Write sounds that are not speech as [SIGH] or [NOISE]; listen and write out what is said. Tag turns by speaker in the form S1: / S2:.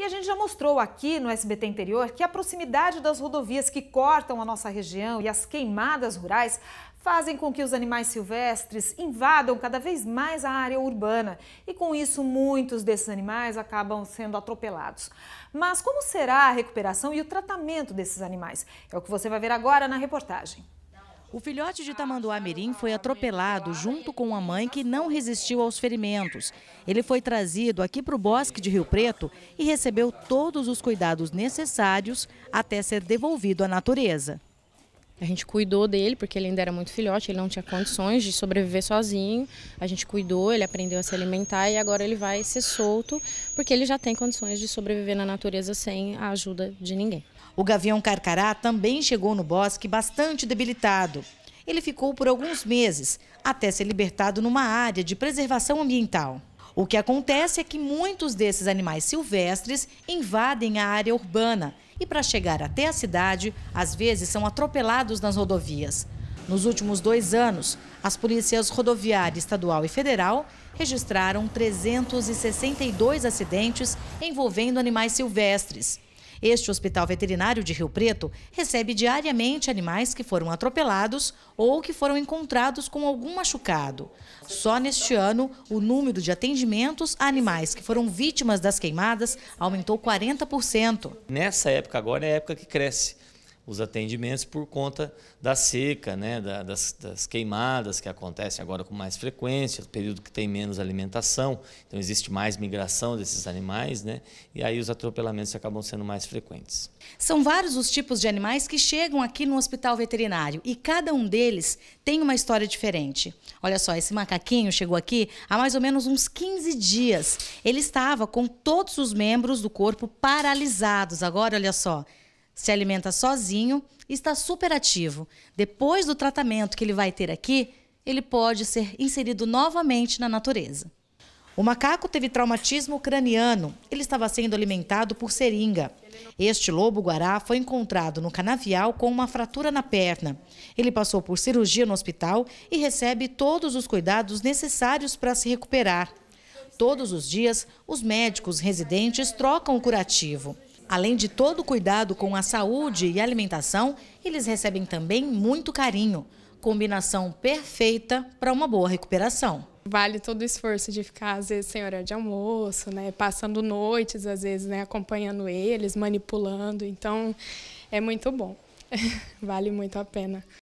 S1: E a gente já mostrou aqui no SBT Interior que a proximidade das rodovias que cortam a nossa região e as queimadas rurais fazem com que os animais silvestres invadam cada vez mais a área urbana e com isso muitos desses animais acabam sendo atropelados. Mas como será a recuperação e o tratamento desses animais? É o que você vai ver agora na reportagem.
S2: O filhote de tamanduá mirim foi atropelado junto com a mãe que não resistiu aos ferimentos. Ele foi trazido aqui para o bosque de Rio Preto e recebeu todos os cuidados necessários até ser devolvido à natureza. A gente cuidou dele, porque ele ainda era muito filhote, ele não tinha condições de sobreviver sozinho. A gente cuidou, ele aprendeu a se alimentar e agora ele vai ser solto, porque ele já tem condições de sobreviver na natureza sem a ajuda de ninguém. O gavião carcará também chegou no bosque bastante debilitado. Ele ficou por alguns meses, até ser libertado numa área de preservação ambiental. O que acontece é que muitos desses animais silvestres invadem a área urbana e para chegar até a cidade, às vezes são atropelados nas rodovias. Nos últimos dois anos, as polícias rodoviária estadual e federal registraram 362 acidentes envolvendo animais silvestres. Este hospital veterinário de Rio Preto recebe diariamente animais que foram atropelados ou que foram encontrados com algum machucado. Só neste ano, o número de atendimentos a animais que foram vítimas das queimadas aumentou 40%.
S3: Nessa época agora é a época que cresce os atendimentos por conta da seca, né, da, das, das, queimadas que acontecem agora com mais frequência, período que tem menos alimentação, então existe mais migração desses animais, né, e aí os atropelamentos acabam sendo mais frequentes.
S2: São vários os tipos de animais que chegam aqui no hospital veterinário e cada um deles tem uma história diferente. Olha só, esse macaquinho chegou aqui há mais ou menos uns 15 dias. Ele estava com todos os membros do corpo paralisados. Agora, olha só, se alimenta sozinho e está superativo. Depois do tratamento que ele vai ter aqui, ele pode ser inserido novamente na natureza. O macaco teve traumatismo craniano. Ele estava sendo alimentado por seringa. Este lobo-guará foi encontrado no canavial com uma fratura na perna. Ele passou por cirurgia no hospital e recebe todos os cuidados necessários para se recuperar. Todos os dias, os médicos residentes trocam o curativo. Além de todo o cuidado com a saúde e alimentação, eles recebem também muito carinho. Combinação perfeita para uma boa recuperação.
S1: Vale todo o esforço de ficar, às vezes, sem hora de almoço, né? Passando noites, às vezes, né? Acompanhando eles, manipulando. Então, é muito bom. [LAUGHS] vale muito a pena.